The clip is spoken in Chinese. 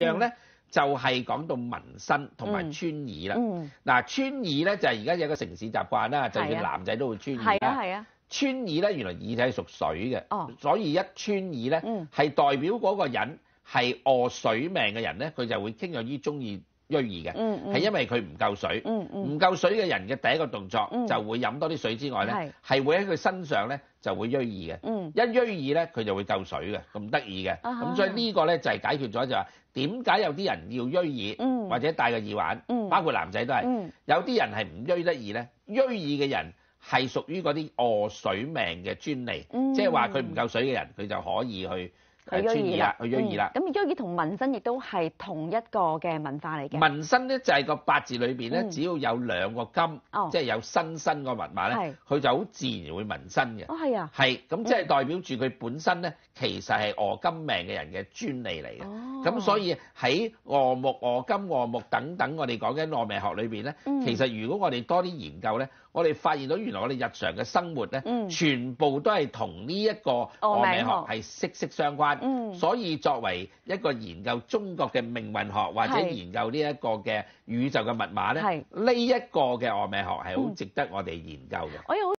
样咧就系讲到民生同埋穿耳啦。嗱，穿耳咧就系而家有个城市习惯啦，就算男仔都会穿耳啦。系啊，系啊。穿耳咧，原来耳仔系属水嘅，哦，所以一穿耳咧，系代表嗰个人系饿水命嘅人咧，佢就会倾向于中意。淤耳嘅，係因為佢唔夠水，唔夠水嘅人嘅第一個動作就會飲多啲水之外咧，係會喺佢身上咧就會淤耳嘅，一淤耳咧佢就會夠水嘅，咁得意嘅。咁所以呢個咧就係解決咗就話點解有啲人要淤耳，或者戴個耳環，包括男仔都係。有啲人係唔淤得意咧，淤耳嘅人係屬於嗰啲餓水命嘅專利，即係話佢唔夠水嘅人，佢就可以去。佢穿耳啦，佢穿耳啦。咁穿耳同紋身亦都係同一個嘅文化嚟嘅。紋身咧就係個八字裏邊咧，只要有兩個金，即係有新生个文碼咧，佢就好自然會紋身嘅。哦，係啊，係。咁即係代表住佢本身咧，其實係俄金命嘅人嘅專利嚟嘅。咁所以喺俄木、俄金、俄木等等，我哋講緊俄命學裏邊咧，其實如果我哋多啲研究咧，我哋發現到原來我哋日常嘅生活咧，全部都係同呢一個俄命學係息息相關。嗯，所以作為一個研究中國嘅命運學，或者研究呢一個嘅宇宙嘅密碼咧，呢一個嘅外命學係好值得我哋研究嘅。